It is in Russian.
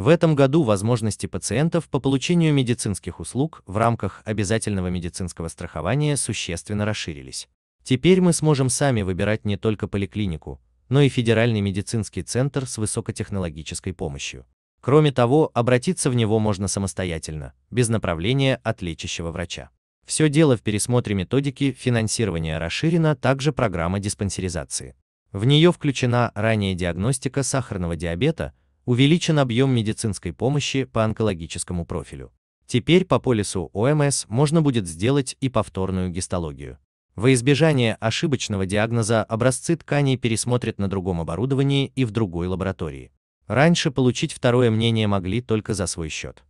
В этом году возможности пациентов по получению медицинских услуг в рамках обязательного медицинского страхования существенно расширились. Теперь мы сможем сами выбирать не только поликлинику, но и Федеральный медицинский центр с высокотехнологической помощью. Кроме того, обратиться в него можно самостоятельно, без направления от лечащего врача. Все дело в пересмотре методики финансирования расширена также программа диспансеризации. В нее включена ранняя диагностика сахарного диабета, Увеличен объем медицинской помощи по онкологическому профилю. Теперь по полису ОМС можно будет сделать и повторную гистологию. Во избежание ошибочного диагноза образцы тканей пересмотрят на другом оборудовании и в другой лаборатории. Раньше получить второе мнение могли только за свой счет.